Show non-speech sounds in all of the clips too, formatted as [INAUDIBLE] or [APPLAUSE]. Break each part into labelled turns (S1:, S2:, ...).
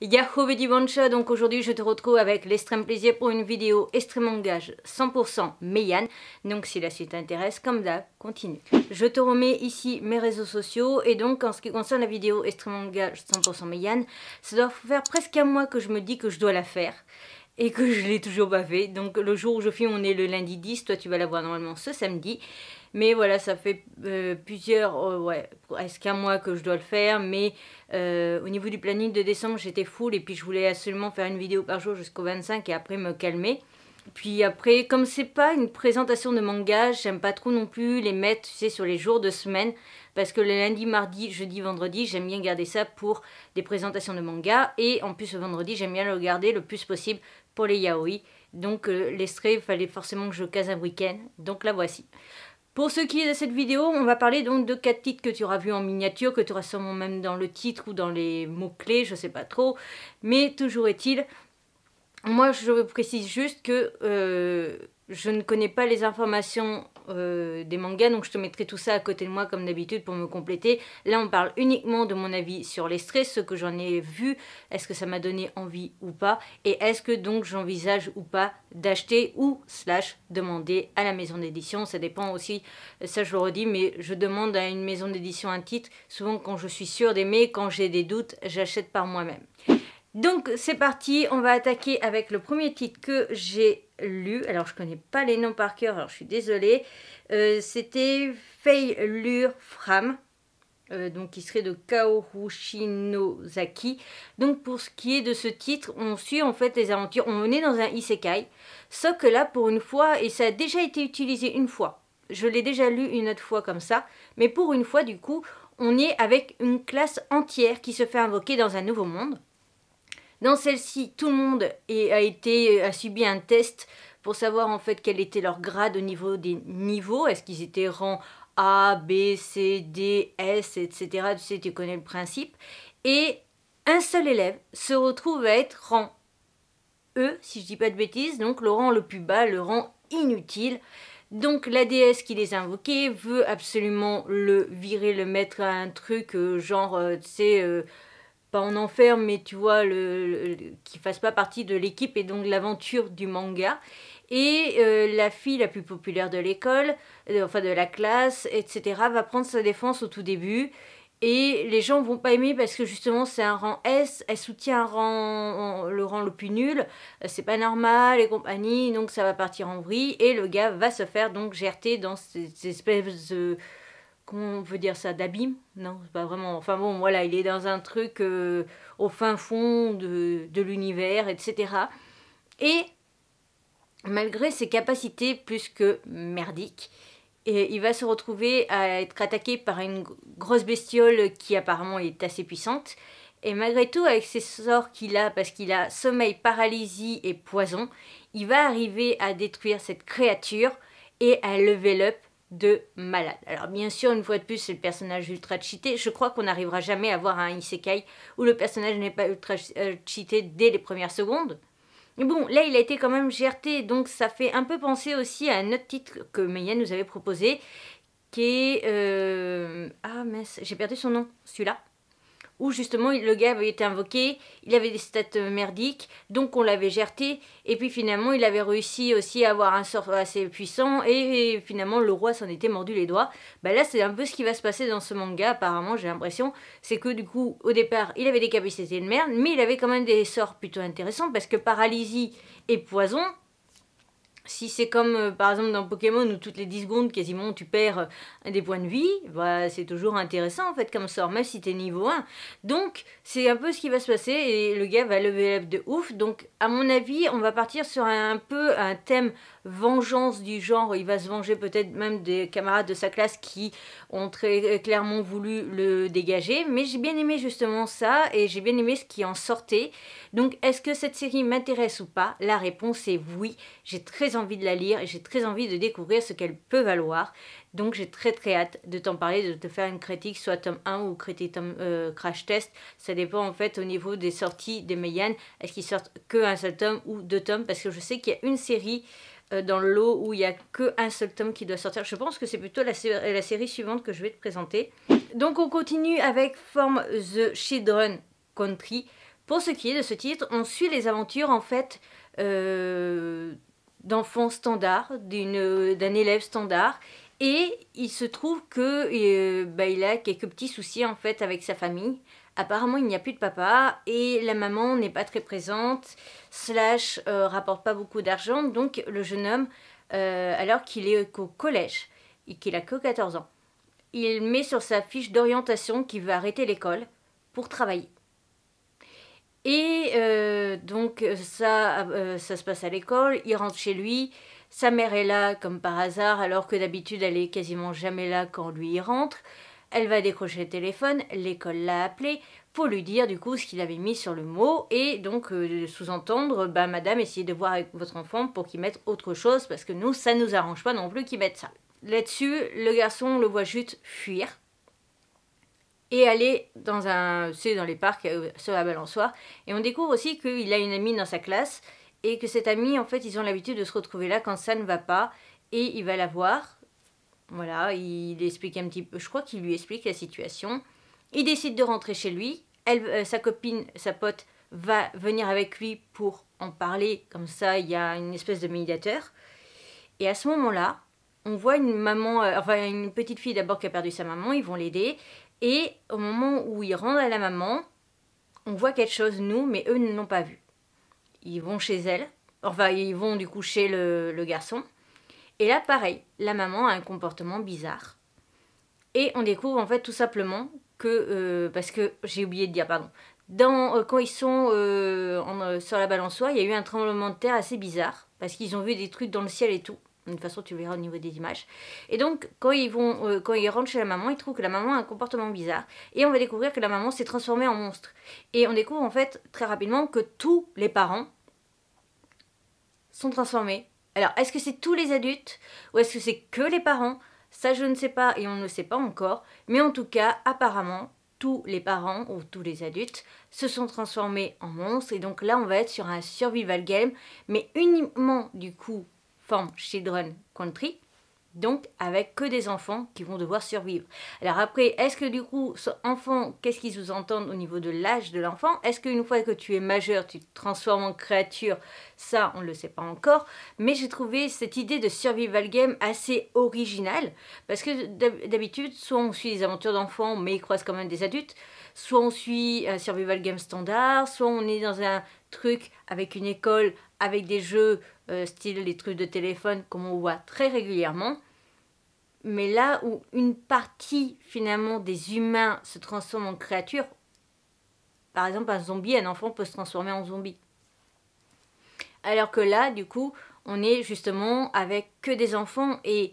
S1: Yahoo Dibancha, donc aujourd'hui je te retrouve avec l'extrême plaisir pour une vidéo extrême engage 100% meyan Donc si la suite t'intéresse, comme d'hab, continue. Je te remets ici mes réseaux sociaux et donc en ce qui concerne la vidéo extrême engage 100% Meyan, ça doit faire presque un mois que je me dis que je dois la faire et que je l'ai toujours pas fait. Donc le jour où je filme, on est le lundi 10, toi tu vas la voir normalement ce samedi. Mais voilà, ça fait euh, plusieurs, euh, ouais, presque un mois que je dois le faire. Mais euh, au niveau du planning de décembre, j'étais full et puis je voulais absolument faire une vidéo par jour jusqu'au 25 et après me calmer. Puis après, comme c'est pas une présentation de manga, j'aime pas trop non plus les mettre, tu sais, sur les jours de semaine. Parce que le lundi, mardi, jeudi, vendredi, j'aime bien garder ça pour des présentations de manga. Et en plus, le vendredi, j'aime bien le garder le plus possible pour les yaoi. Donc les il fallait forcément que je case un week-end. Donc la voici. Pour ce qui est de cette vidéo, on va parler donc de quatre titres que tu auras vu en miniature, que tu auras sûrement même dans le titre ou dans les mots-clés, je sais pas trop. Mais toujours est-il, moi je précise juste que euh, je ne connais pas les informations euh, des mangas, donc je te mettrai tout ça à côté de moi comme d'habitude pour me compléter. Là, on parle uniquement de mon avis sur les stress, ce que j'en ai vu, est-ce que ça m'a donné envie ou pas, et est-ce que donc j'envisage ou pas d'acheter ou slash demander à la maison d'édition. Ça dépend aussi, ça je le redis, mais je demande à une maison d'édition un titre, souvent quand je suis sûre d'aimer, quand j'ai des doutes, j'achète par moi-même. Donc c'est parti, on va attaquer avec le premier titre que j'ai lu, alors je connais pas les noms par cœur, alors je suis désolée, euh, c'était Feilur Fram, euh, donc qui serait de Kaoru Shinozaki. Donc pour ce qui est de ce titre, on suit en fait les aventures, on est dans un isekai, sauf que là pour une fois, et ça a déjà été utilisé une fois, je l'ai déjà lu une autre fois comme ça, mais pour une fois du coup, on est avec une classe entière qui se fait invoquer dans un nouveau monde. Dans celle-ci, tout le monde a, été, a subi un test pour savoir en fait quel était leur grade au niveau des niveaux. Est-ce qu'ils étaient rang A, B, C, D, S, etc. Tu sais, tu connais le principe. Et un seul élève se retrouve à être rang E, si je ne dis pas de bêtises, donc le rang le plus bas, le rang inutile. Donc la déesse qui les a invoqués veut absolument le virer, le mettre à un truc euh, genre, euh, tu sais... Euh, pas en enfer, mais tu vois, le, ne qui fasse pas partie de l'équipe et donc l'aventure du manga. Et euh, la fille la plus populaire de l'école, euh, enfin de la classe, etc., va prendre sa défense au tout début. Et les gens vont pas aimer parce que justement c'est un rang S, elle soutient le rang le plus nul, c'est pas normal et compagnie, donc ça va partir en vrille et le gars va se faire donc gerter dans ces, espèces de, comment on veut dire ça, d'abîme Non, pas vraiment. Enfin bon, voilà, il est dans un truc euh, au fin fond de, l'univers, etc. Et malgré ses capacités plus que merdiques, et il va se retrouver à être attaqué par une grosse bestiole qui apparemment est assez puissante. Et malgré tout, avec ses sorts qu'il a, parce qu'il a sommeil, paralysie et poison, il va arriver à détruire cette créature et à level up de malade. Alors bien sûr, une fois de plus, c'est le personnage ultra cheaté. Je crois qu'on n'arrivera jamais à voir un isekai où le personnage n'est pas ultra euh, cheaté dès les premières secondes. Mais bon, là, il a été quand même gerté donc ça fait un peu penser aussi à un autre titre que Meia nous avait proposé, qui est... Euh, ah j'ai perdu son nom, celui-là où justement le gars avait été invoqué, il avait des stats euh, merdiques, donc on l'avait gerté, et puis finalement il avait réussi aussi à avoir un sort assez puissant, et, et finalement le roi s'en était mordu les doigts. Bah là c'est un peu ce qui va se passer dans ce manga apparemment, j'ai l'impression, c'est que du coup au départ il avait des capacités de merde, mais il avait quand même des sorts plutôt intéressants, parce que paralysie et poison, si c'est comme euh, par exemple dans Pokémon où toutes les 10 secondes quasiment tu perds euh, des points de vie, bah, c'est toujours intéressant en fait comme sort, même si t'es niveau 1. Donc c'est un peu ce qui va se passer et le gars va lever l'œuf de ouf. Donc à mon avis on va partir sur un peu un thème vengeance du genre, il va se venger peut-être même des camarades de sa classe qui ont très clairement voulu le dégager, mais j'ai bien aimé justement ça et j'ai bien aimé ce qui en sortait. Donc est-ce que cette série m'intéresse ou pas La réponse est oui, j'ai très envie de la lire et j'ai très envie de découvrir ce qu'elle peut valoir. Donc j'ai très très hâte de t'en parler, de te faire une critique, soit tome 1 ou critique tome, euh, crash test. Ça dépend en fait au niveau des sorties des Meyane Est-ce qu'ils sortent qu'un seul tome ou deux tomes Parce que je sais qu'il y a une série euh, dans l'eau où il n'y a qu'un seul tome qui doit sortir. Je pense que c'est plutôt la, série suivante que je vais te présenter. Donc on continue avec Form the Children Country. Pour ce qui est de ce titre, on suit les aventures en fait euh, d'enfants standards, d'un élève standard. Et il se trouve que euh, bah, il a quelques petits soucis en fait avec sa famille, Apparemment, il n'y a plus de papa et la maman n'est pas très présente, slash euh, rapporte pas beaucoup d'argent, donc le jeune homme, euh, alors qu'il est qu'au collège et qu'il a que 14 ans, il met sur sa fiche d'orientation qu'il veut arrêter l'école pour travailler. Et euh, donc ça, ça se passe à l'école, il rentre chez lui, sa mère est là comme par hasard, alors que d'habitude elle est quasiment jamais là quand lui y rentre. Elle va décrocher le téléphone, l'école l'a appelé pour lui dire du coup ce qu'il avait mis sur le mot et donc euh, de sous-entendre bah madame essayez de voir avec votre enfant pour qu'il mette autre chose parce que nous ça nous arrange pas non plus qu'il mette ça. Là-dessus, le garçon le voit juste fuir et aller dans un c'est dans les parcs euh, sur la balançoire et on découvre aussi qu'il a une amie dans sa classe et que cette amie en fait ils ont l'habitude de se retrouver là quand ça ne va pas et il va la voir voilà, il explique un petit peu, je crois qu'il lui explique la situation. Il décide de rentrer chez lui. Euh, sa copine, sa pote, va venir avec lui pour en parler. Comme ça, il y a une espèce de médiateur. Et à ce moment-là, on voit une maman, euh, enfin une petite fille d'abord qui a perdu sa maman. Ils vont l'aider. Et au moment où ils rendent à la maman, on voit quelque chose, nous, mais eux ne l'ont pas vu. Ils vont chez elle. Enfin, ils vont du coup chez le garçon. Et là, pareil, la maman a un comportement bizarre. Et on découvre en fait tout simplement que, euh, parce que j'ai oublié de dire, pardon, dans, euh, quand ils sont euh, sur la balançoire, il y a eu un tremblement de terre assez bizarre, parce qu'ils ont vu des trucs dans le ciel et tout. De toute façon, tu le verras au niveau des images. Et donc, quand ils, vont, quand ils rentrent chez la maman, ils trouvent que la maman a un comportement bizarre. Et on va découvrir que la maman s'est transformée en monstre. Et on découvre en fait très rapidement que tous les parents sont transformés alors, est-ce que c'est tous les adultes ou est-ce que c'est que les parents Ça, je ne sais pas et on ne le sait pas encore. Mais en tout cas, apparemment, tous les parents ou tous les adultes se sont transformés en monstres. Et donc là, on va être sur un survival game, mais uniquement du coup, forme Children Country donc avec que des enfants qui vont devoir survivre. Alors après, est-ce que du coup, enfant, qu'est-ce qu'ils vous entendent au niveau de l'âge de l'enfant Est-ce qu'une fois que tu es majeur, tu te transformes en créature Ça, on ne le sait pas encore. Mais j'ai trouvé cette idée de survival game assez originale, parce que d'habitude, soit on suit des aventures d'enfants, mais ils croisent quand même des adultes, soit on suit un survival game standard, soit on est dans un truc avec une école, avec des jeux, euh, style les trucs de téléphone, comme on voit très régulièrement. Mais là où une partie finalement des humains se transforme en créature, par exemple un zombie, un enfant peut se transformer en zombie. Alors que là, du coup, on est justement avec que des enfants et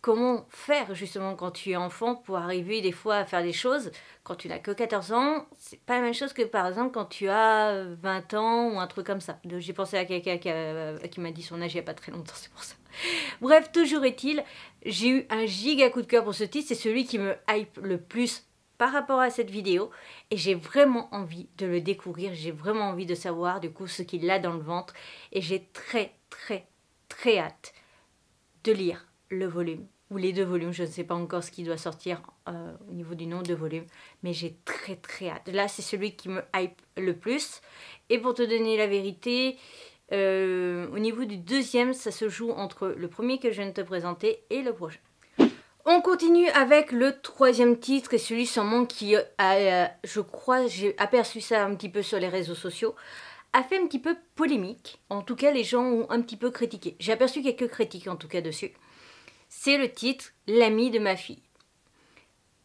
S1: comment faire justement quand tu es enfant pour arriver des fois à faire des choses quand tu n'as que 14 ans c'est pas la même chose que par exemple quand tu as 20 euh, ans ou un truc comme ça j'ai pensé à quelqu'un qui, euh, qui m'a dit son âge il n'y a pas très longtemps [LAUGHS] c'est pour ça [LAUGHS] Bref, toujours est-il, j'ai eu un giga coup de cœur pour ce titre, c'est celui qui me hype le plus par rapport à cette vidéo et j'ai vraiment envie de le découvrir, j'ai vraiment envie de savoir du coup ce qu'il a dans le ventre et j'ai très très très hâte de lire le volume ou les deux volumes, je ne sais pas encore ce qui doit sortir euh, au niveau du nom de volume, mais j'ai très très hâte. Là, c'est celui qui me hype le plus. Et pour te donner la vérité, euh, au niveau du deuxième, ça se joue entre le premier que je viens de te présenter et le prochain. On continue avec le troisième titre et celui sûrement qui, a, euh, euh, je crois, j'ai aperçu ça un petit peu sur les réseaux sociaux, a fait un petit peu polémique. En tout cas, les gens ont un petit peu critiqué. J'ai aperçu quelques critiques en tout cas dessus. C'est le titre L'ami de ma fille.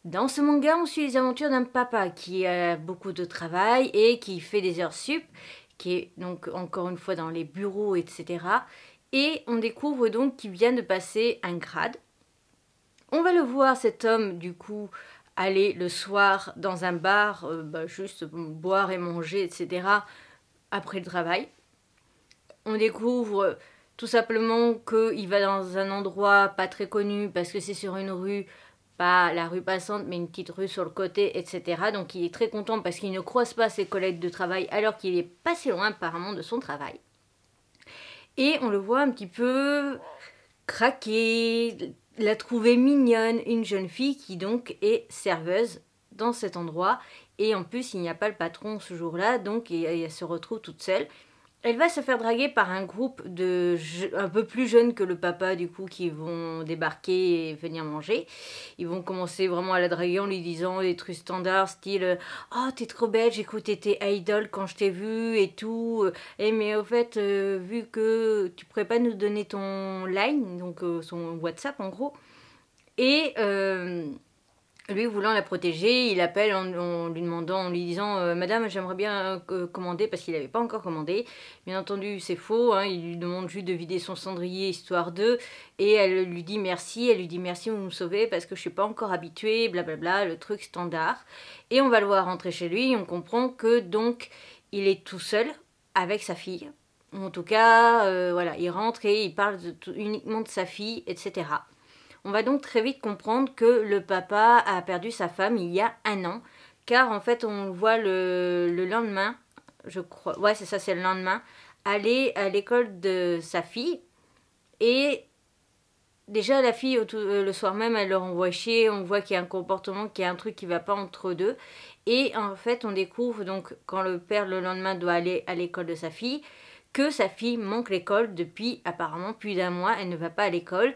S1: Dans ce manga, on suit les aventures d'un papa qui a beaucoup de travail et qui fait des heures sup qui est donc encore une fois dans les bureaux, etc. Et on découvre donc qu'il vient de passer un grade. On va le voir, cet homme, du coup, aller le soir dans un bar, euh, bah, juste boire et manger, etc., après le travail. On découvre euh, tout simplement qu'il va dans un endroit pas très connu parce que c'est sur une rue pas la rue passante, mais une petite rue sur le côté, etc. Donc il est très content parce qu'il ne croise pas ses collègues de travail alors qu'il est passé si loin apparemment de son travail. Et on le voit un petit peu craquer, la trouver mignonne, une jeune fille qui donc est serveuse dans cet endroit. Et en plus, il n'y a pas le patron ce jour-là, donc elle se retrouve toute seule. Elle va se faire draguer par un groupe de un peu plus jeune que le papa du coup qui vont débarquer et venir manger. Ils vont commencer vraiment à la draguer en lui disant des trucs standards style "Oh, t'es trop belle, j'écoute t'étais idol quand je t'ai vue et tout." Et eh, mais au fait, euh, vu que tu pourrais pas nous donner ton line, donc euh, son WhatsApp en gros. Et euh, lui voulant la protéger, il appelle en, lui demandant, en lui disant euh, Madame, j'aimerais bien euh, commander parce qu'il n'avait pas encore commandé. Bien entendu, c'est faux. Hein, il lui demande juste de vider son cendrier histoire d'eux. Et elle lui dit merci. Elle lui dit merci, vous me sauvez parce que je suis pas encore habituée. Blablabla, le truc standard. Et on va le voir rentrer chez lui. On comprend que donc il est tout seul avec sa fille. En tout cas, euh, voilà, il rentre et il parle uniquement de sa fille, etc. On va donc très vite comprendre que le papa a perdu sa femme il y a un an, car en fait on voit le, lendemain, je crois, ouais c'est ça, c'est le lendemain, aller à l'école de sa fille et déjà la fille euh, le soir même elle leur envoie chier on voit qu'il y a un comportement qu'il y a un truc qui ne va pas entre deux et en fait on découvre donc quand le père le lendemain doit aller à l'école de sa fille que sa fille manque l'école depuis apparemment plus d'un mois elle ne va pas à l'école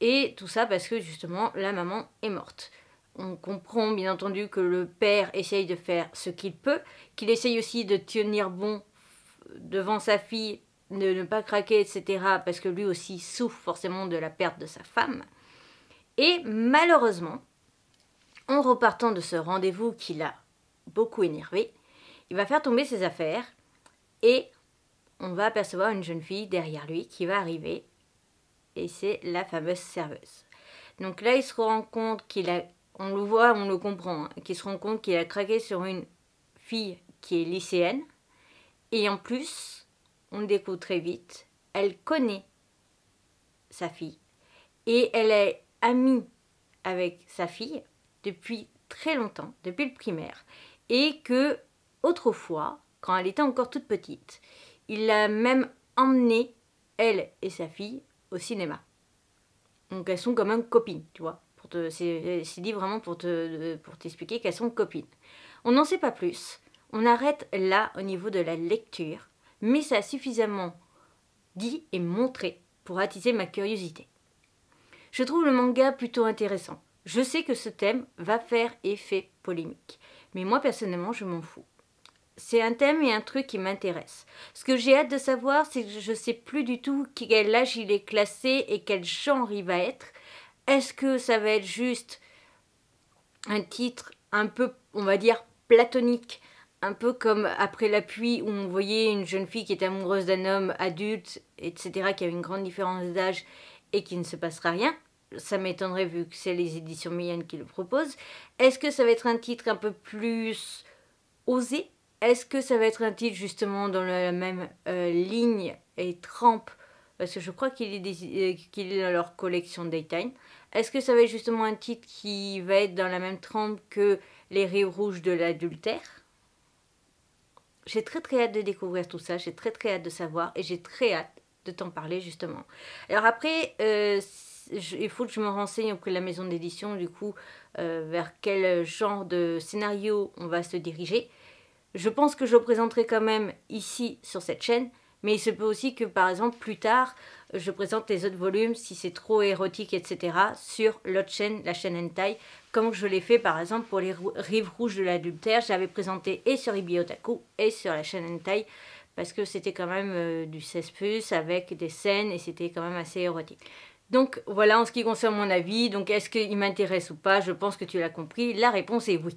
S1: et tout ça parce que justement la maman est morte. On comprend bien entendu que le père essaye de faire ce qu'il peut, qu'il essaye aussi de tenir bon devant sa fille, de ne pas craquer, etc. Parce que lui aussi souffre forcément de la perte de sa femme. Et malheureusement, en repartant de ce rendez-vous qui l'a beaucoup énervé, il va faire tomber ses affaires et on va apercevoir une jeune fille derrière lui qui va arriver et c'est la fameuse serveuse. Donc là, il se rend compte qu'il a, on le voit, on le comprend, hein, qu'il se rend compte qu'il a craqué sur une fille qui est lycéenne. Et en plus, on le découvre très vite, elle connaît sa fille. Et elle est amie avec sa fille depuis très longtemps, depuis le primaire. Et que, autrefois, quand elle était encore toute petite, il l'a même emmenée, elle et sa fille, au cinéma. Donc elles sont comme un copine, tu vois. Pour te, c'est, dit vraiment pour, te, pour t'expliquer qu'elles sont copines. On n'en sait pas plus. On arrête là au niveau de la lecture, mais ça a suffisamment dit et montré pour attiser ma curiosité. Je trouve le manga plutôt intéressant. Je sais que ce thème va faire effet polémique, mais moi personnellement je m'en fous c'est un thème et un truc qui m'intéresse. Ce que j'ai hâte de savoir, c'est que je ne sais plus du tout quel âge il est classé et quel genre il va être. Est-ce que ça va être juste un titre un peu, on va dire, platonique un peu comme après l'appui pluie où on voyait une jeune fille qui est amoureuse d'un homme adulte, etc., qui a une grande différence d'âge et qui ne se passera rien. Ça m'étonnerait vu que c'est les éditions Mayenne qui le proposent. Est-ce que ça va être un titre un peu plus osé est-ce que ça va être un titre justement dans la même euh, ligne et trempe Parce que je crois euh, qu'il est, dans leur collection Daytime. Est-ce que ça va être justement un titre qui va être dans la même trempe que Les rives rouges de l'adultère J'ai très très hâte de découvrir tout ça, j'ai très très hâte de savoir et j'ai très hâte de t'en parler justement. Alors après, euh, il faut que je me renseigne auprès de la maison d'édition du coup vers quel genre de scénario on va se diriger je pense que je présenterai quand même ici sur cette chaîne, mais il se peut aussi que par exemple plus tard, je présente les autres volumes si c'est trop érotique, etc. sur l'autre chaîne, la chaîne Hentai, comme je l'ai fait par exemple pour les rives rouges de l'adultère, j'avais présenté et sur Ibiotaku et sur la chaîne Hentai parce que c'était quand même euh, du 16 plus avec des scènes et c'était quand même assez érotique. Donc voilà en ce qui concerne mon avis, donc est-ce qu'il m'intéresse ou pas Je pense que tu l'as compris, la réponse est oui.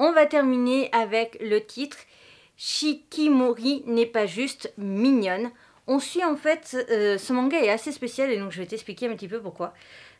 S1: On va terminer avec le titre Shikimori n'est pas juste mignonne. On suit en fait, euh, ce manga est assez spécial et donc je vais t'expliquer un petit peu pourquoi.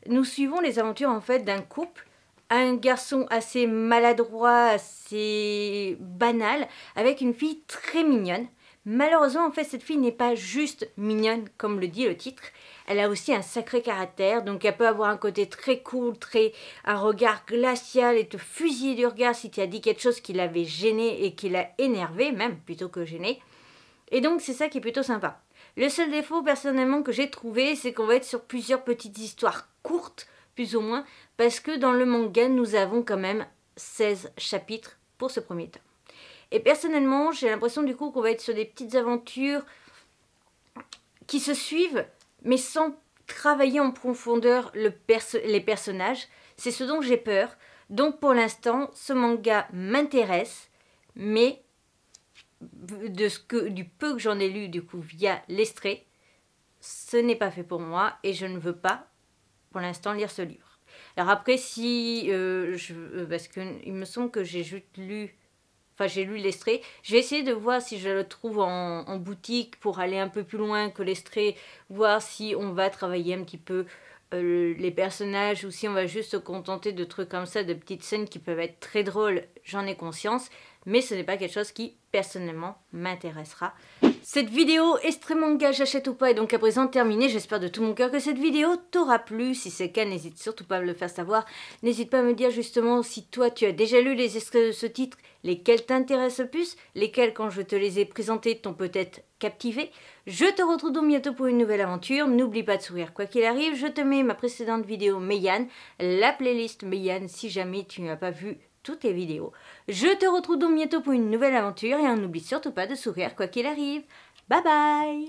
S1: Nous suivons les aventures en fait d'un couple, un garçon assez maladroit, assez banal, avec une fille très mignonne. Malheureusement en fait cette fille n'est pas juste mignonne comme le dit le titre, elle a aussi un sacré caractère, donc elle peut avoir un côté très cool, très un regard glacial et te fusiller du regard si tu as dit quelque chose qui l'avait gêné et qui l'a énervé même plutôt que gêné. Et donc c'est ça qui est plutôt sympa. Le seul défaut personnellement que j'ai trouvé, c'est qu'on va être sur plusieurs petites histoires courtes, plus ou moins, parce que dans le manga, nous avons quand même 16 chapitres pour ce premier temps. Et personnellement, j'ai l'impression du coup qu'on va être sur des petites aventures qui se suivent, mais sans travailler en profondeur les personnages. C'est ce dont j'ai peur. Donc pour l'instant, ce manga m'intéresse, mais de ce que, du peu que j'en ai lu du coup via l'estrait, ce n'est pas fait pour moi et je ne veux pas pour l'instant lire ce livre. Alors après si, euh, je, euh, parce qu'il me semble que j'ai juste lu Enfin, j'ai lu l'estrée, j'ai essayé de voir si je le trouve en, boutique pour aller un peu plus loin que l'estrée, voir si on va travailler un petit peu euh, les personnages ou si on va juste se contenter de trucs comme ça, de petites scènes qui peuvent être très drôles, j'en ai conscience, mais ce n'est pas quelque chose qui personnellement m'intéressera. Cette vidéo est extrêmement gage j'achète ou pas est donc à présent terminée. J'espère de tout mon cœur que cette vidéo t'aura plu. Si c'est le cas, n'hésite surtout pas à me le faire savoir. N'hésite pas à me dire justement si toi tu as déjà lu les extraits de ce titre, lesquels t'intéressent le plus, lesquels quand je te les ai présentés t'ont peut-être captivé. Je te retrouve donc bientôt pour une nouvelle aventure. N'oublie pas de sourire quoi qu'il arrive. Je te mets ma précédente vidéo Meyane, la playlist Meyane, si jamais tu n'as pas vu toutes vidéos. Je te retrouve donc bientôt pour une nouvelle aventure et on n'oublie surtout pas de sourire quoi qu'il arrive. Bye bye